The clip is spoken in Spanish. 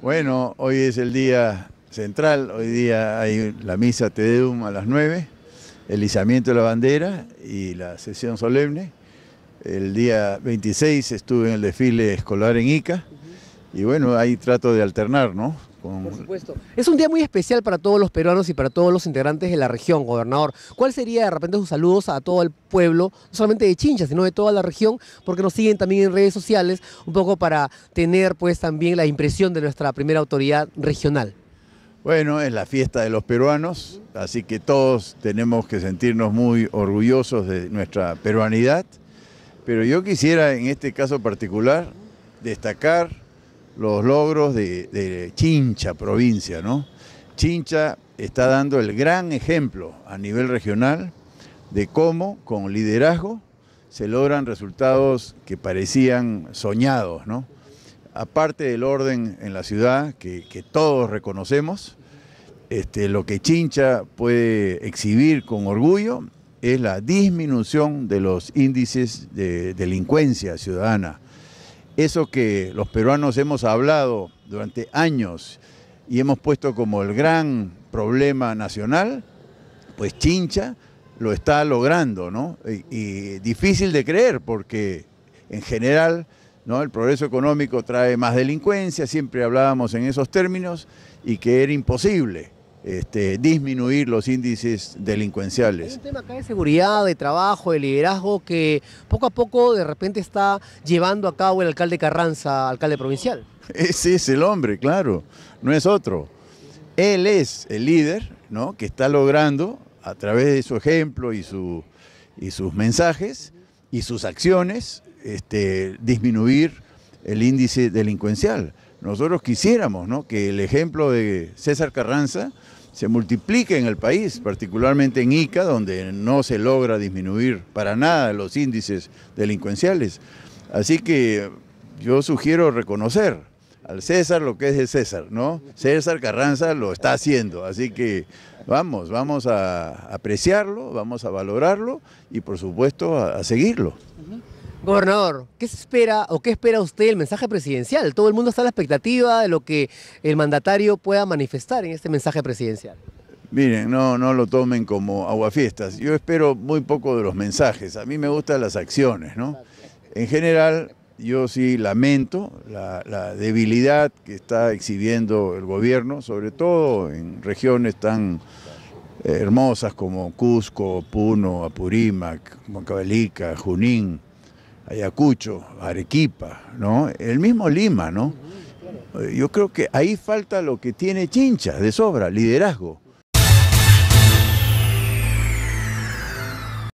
Bueno, hoy es el día central, hoy día hay la misa Deum a las 9, el izamiento de la bandera y la sesión solemne. El día 26 estuve en el desfile escolar en Ica y bueno, ahí trato de alternar, ¿no? Por supuesto. Es un día muy especial para todos los peruanos y para todos los integrantes de la región, gobernador. ¿Cuál sería de repente sus saludos a todo el pueblo, no solamente de Chincha, sino de toda la región, porque nos siguen también en redes sociales, un poco para tener pues también la impresión de nuestra primera autoridad regional? Bueno, es la fiesta de los peruanos, así que todos tenemos que sentirnos muy orgullosos de nuestra peruanidad, pero yo quisiera en este caso particular destacar los logros de, Chincha, provincia, ¿no? Chincha está dando el gran ejemplo a nivel regional de cómo con liderazgo se logran resultados que parecían soñados, Aparte del orden en la ciudad que, todos reconocemos, este, lo que Chincha puede exhibir con orgullo es la disminución de los índices de delincuencia ciudadana. Eso que los peruanos hemos hablado durante años y hemos puesto como el gran problema nacional, pues Chincha lo está logrando, ¿no? Y, difícil de creer porque en general ¿no? el progreso económico trae más delincuencia, siempre hablábamos en esos términos y que era imposible este, disminuir los índices delincuenciales. Hay un tema acá de seguridad, de trabajo, de liderazgo que poco a poco de repente está llevando a cabo el alcalde Carranza, alcalde provincial. Ese es el hombre, claro, no es otro. Él es el líder que está logrando a través de su ejemplo y, y sus mensajes y sus acciones este, disminuir el índice delincuencial. Nosotros quisiéramos ¿no? que el ejemplo de César Carranza se multiplique en el país, particularmente en Ica, donde no se logra disminuir para nada los índices delincuenciales. Así que yo sugiero reconocer al César lo que es el César, ¿no? César Carranza lo está haciendo, así que vamos, vamos a apreciarlo, vamos a valorarlo y por supuesto a seguirlo. Gobernador, ¿qué se espera o qué espera usted del mensaje presidencial? Todo el mundo está a la expectativa de lo que el mandatario pueda manifestar en este mensaje presidencial. Miren, no, no lo tomen como aguafiestas. Yo espero muy poco de los mensajes. A mí me gustan las acciones, ¿no? En general, yo sí lamento la, debilidad que está exhibiendo el gobierno, sobre todo en regiones tan eh, hermosas como Cusco, Puno, Apurímac, Moncabelica, Junín. Ayacucho, Arequipa, ¿no? El mismo Lima, ¿no? Yo creo que ahí falta lo que tiene Chincha de sobra, liderazgo.